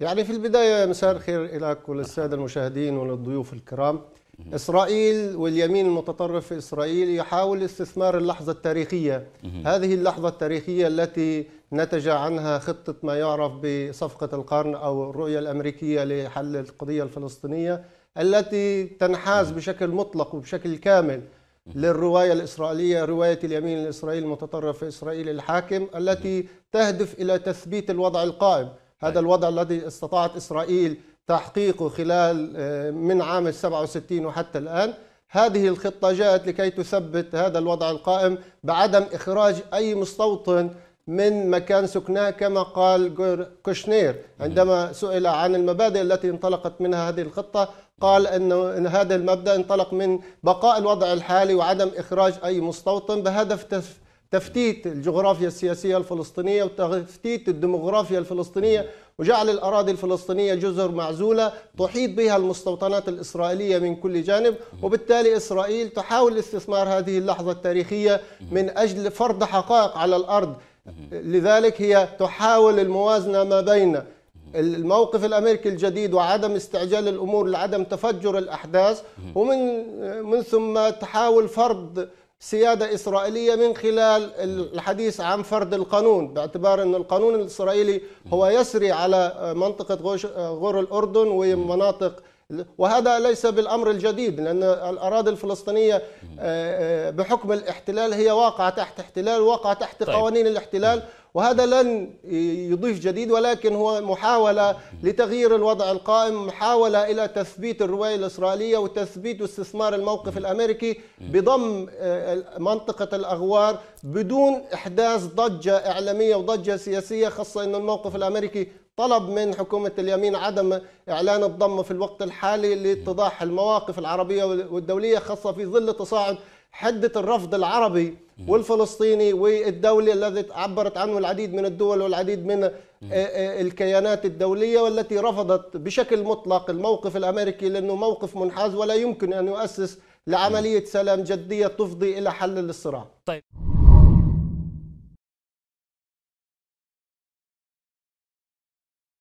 يعني في البداية مساء الخير لك وللسادة المشاهدين وللضيوف الكرام إسرائيل واليمين المتطرف إسرائيل يحاول استثمار اللحظة التاريخية هذه اللحظة التاريخية التي نتج عنها خطة ما يعرف بصفقة القرن أو الرؤية الأمريكية لحل القضية الفلسطينية التي تنحاز بشكل مطلق وبشكل كامل للرواية الإسرائيلية رواية اليمين الإسرائيلي المتطرف إسرائيل الحاكم التي تهدف إلى تثبيت الوضع القائم هذا طيب. الوضع الذي استطاعت إسرائيل تحقيقه خلال آه، من عام 67 وحتى الآن هذه الخطة جاءت لكي تثبت هذا الوضع القائم بعدم إخراج أي مستوطن من مكان سكناه كما قال كوشنير عندما سئل عن المبادئ التي انطلقت منها هذه الخطة قال أنه إن هذا المبدأ انطلق من بقاء الوضع الحالي وعدم إخراج أي مستوطن بهدف تفتيت الجغرافيا السياسية الفلسطينية وتفتيت الديموغرافيا الفلسطينية وجعل الأراضي الفلسطينية جزر معزولة تحيط بها المستوطنات الإسرائيلية من كل جانب وبالتالي إسرائيل تحاول استثمار هذه اللحظة التاريخية من أجل فرض حقائق على الأرض لذلك هي تحاول الموازنة ما بين الموقف الامريكي الجديد وعدم استعجال الامور لعدم تفجر الاحداث ومن من ثم تحاول فرض سيادة إسرائيلية من خلال الحديث عن فرض القانون باعتبار أن القانون الإسرائيلي هو يسري على منطقة غور الأردن ومناطق وهذا ليس بالأمر الجديد لأن الأراضي الفلسطينية آه، آه، بحكم الاحتلال هي واقعة تحت احتلال واقعة تحت طيب. قوانين الاحتلال وهذا لن يضيف جديد ولكن هو محاولة لتغيير الوضع القائم محاولة إلى تثبيت الرواية الإسرائيلية وتثبيت استثمار الموقف الأمريكي بضم آه، منطقة الأغوار بدون إحداث ضجة إعلامية وضجة سياسية خاصة أن الموقف الأمريكي طلب من حكومة اليمين عدم إعلان الضم في الوقت الحالي لاتضاح المواقف العربية والدولية خاصة في ظل تصاعد حده الرفض العربي والفلسطيني والدولي الذي عبرت عنه العديد من الدول والعديد من آه، آه، الكيانات الدوليه والتي رفضت بشكل مطلق الموقف الامريكي لانه موقف منحاز ولا يمكن ان يؤسس لعمليه سلام جديه تفضي الى حل الصراع. طيب